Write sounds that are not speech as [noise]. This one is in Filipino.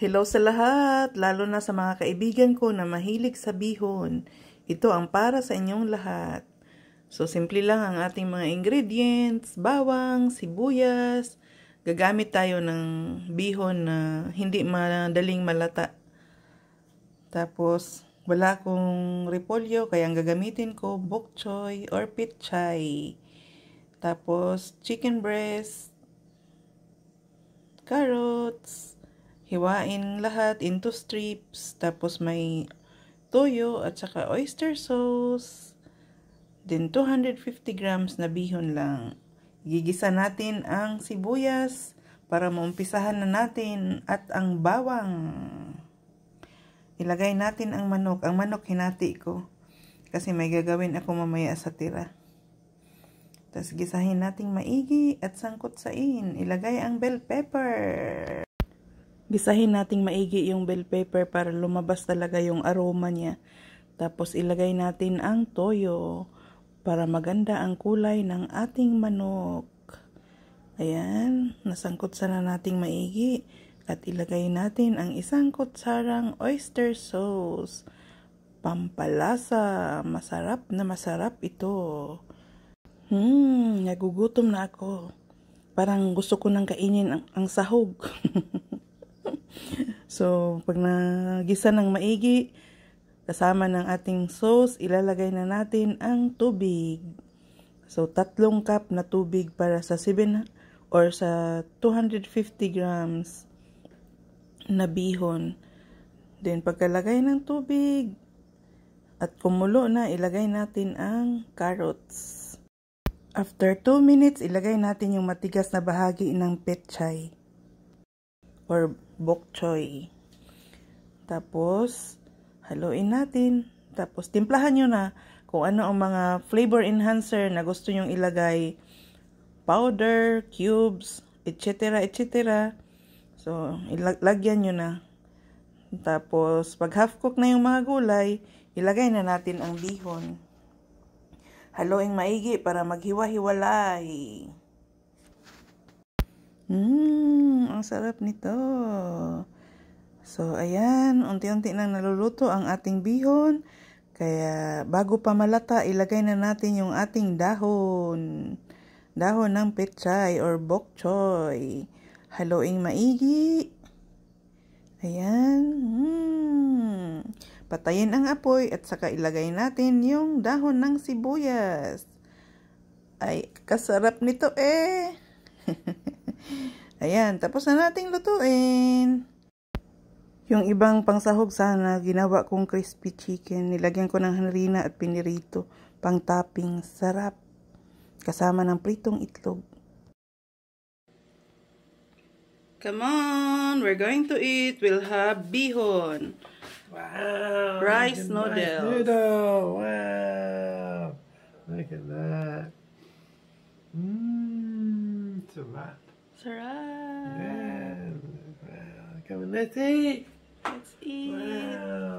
Hello sa lahat, lalo na sa mga kaibigan ko na mahilig sa bihon. Ito ang para sa inyong lahat. So, simple lang ang ating mga ingredients, bawang, sibuyas. Gagamit tayo ng bihon na hindi madaling malata. Tapos, wala akong repolyo, kaya ang gagamitin ko, bok choy or pit chai. Tapos, chicken breast, carrots, hiwain lahat into strips. Tapos may toyo at saka oyster sauce. Then 250 grams na bihon lang. Gigisa natin ang sibuyas para maumpisahan na natin at ang bawang. Ilagay natin ang manok. Ang manok hinati ko kasi may gagawin ako mamaya sa tira. Tapos gisahin natin maigi at sangkot sa in Ilagay ang bell pepper. Bisahin nating maigi yung bell pepper para lumabas talaga yung aroma niya. Tapos ilagay natin ang toyo para maganda ang kulay ng ating manok. Ayan, nasangkot sana nating maigi. At ilagay natin ang isang kutsarang oyster sauce. Pampalasa, masarap na masarap ito. Hmm, nagugutom na ako. Parang gusto ko nang kainin ang, ang sahog. [laughs] So, pag nagisa ng maigi, kasama ng ating sauce, ilalagay na natin ang tubig. So, tatlong cup na tubig para sa 7 or sa 250 grams na bihon. Then, pagkalagay ng tubig at kumulo na, ilagay natin ang carrots. After 2 minutes, ilagay natin yung matigas na bahagi ng petchay or bok choy. Tapos, haluin natin. Tapos, timplahan nyo na kung ano ang mga flavor enhancer na gusto nyong ilagay. Powder, cubes, etc. etc. So, ilagyan nyo na. Tapos, pag half cook na yung mga gulay, ilagay na natin ang bihon. Haluin maigi para maghiwa-hiwalay. Mmm, ang sarap nito. So, ayan, unti-unti nang naluluto ang ating bihon. Kaya, bago pa malata, ilagay na natin yung ating dahon. Dahon ng pechay or bok choy. Haluing maigi. Ayan. Mm. Patayin ang apoy at saka ilagay natin yung dahon ng sibuyas. Ay, kasarap nito eh. [laughs] Ayan, tapos na nating lutuin. Yung ibang pangsahog sana, ginawa kong crispy chicken. Nilagyan ko ng harina at pinirito. Pang topping, sarap. Kasama ng pritong itlog. Come on, we're going to eat. We'll have bihon. Wow. Rice noodles. Rice noodle. Wow. Look at that. Mmm, it's a lot. Yeah. Come on, let's eat. Let's eat. Wow.